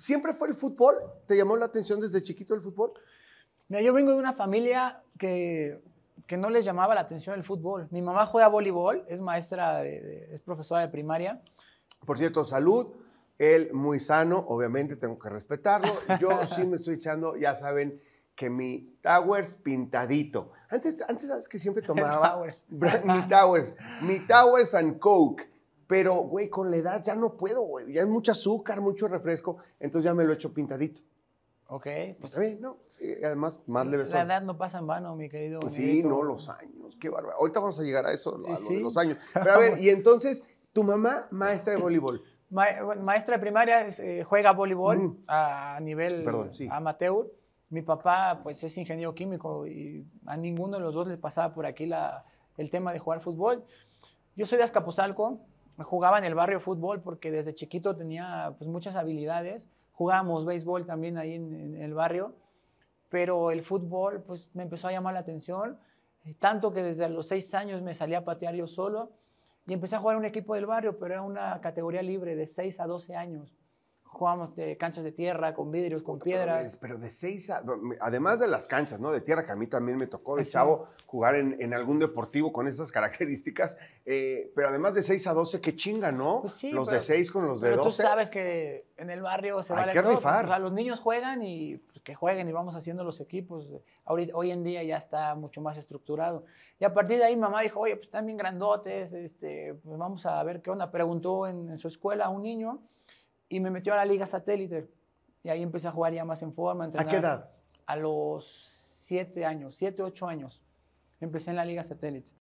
¿Siempre fue el fútbol? ¿Te llamó la atención desde chiquito el fútbol? yo vengo de una familia que, no les llamaba la atención el fútbol. Mi mamá juega voleibol, es maestra, es profesora de primaria. Por cierto, salud. Él muy sano, obviamente tengo que respetarlo. Yo sí me estoy echando, ya saben, que mi Towers pintadito. Antes, antes ¿sabes que siempre tomaba? towers. mi Towers. Mi Towers and Coke. Pero, güey, con la edad ya no puedo, güey. Ya hay mucho azúcar, mucho refresco, entonces ya me lo he hecho pintadito. Ok. Pues, a pues no. Además, más leve. La edad no pasa en vano, mi querido. Pues sí, no, los años. Qué bárbaro. Ahorita vamos a llegar a eso, a ¿Sí? los años. Pero a ver, y entonces, tu mamá, maestra de voleibol. maestra de primaria, eh, juega voleibol mm. a nivel amateur. Mi papá, pues, es ingeniero químico y a ninguno de los dos les pasaba por aquí la, el tema de jugar fútbol. Yo soy de Azcapotzalco, jugaba en el barrio fútbol porque desde chiquito tenía pues, muchas habilidades. Jugábamos béisbol también ahí en, el barrio, pero el fútbol pues, me empezó a llamar la atención, eh, tanto que desde los seis años me salía a patear yo solo y empecé a jugar en un equipo del barrio, pero era una categoría libre de seis a doce años jugamos de eh, canchas de tierra, con vidrios, con piedras. Pero de, seis a, Además de las canchas, ¿no? De tierra, que a mí también me tocó de chavo jugar en, algún deportivo con esas características. Eh, pero además de 6 a 12, qué chinga, ¿no? Pues los de 6 con los de 12. Pero tú sabes que en el barrio se pues, los niños juegan y pues, que jueguen y vamos haciendo los equipos. Ahorita, hoy en día ya está mucho más estructurado. Y a partir de ahí mamá dijo, oye, pues están bien grandotes, este, pues vamos a ver qué onda. Preguntó en, en su escuela a un niño y me metió a la liga satélite. Y ahí empecé a jugar ya más en forma. A, qué edad? A los siete años, siete ocho años. Empecé en la liga satélite.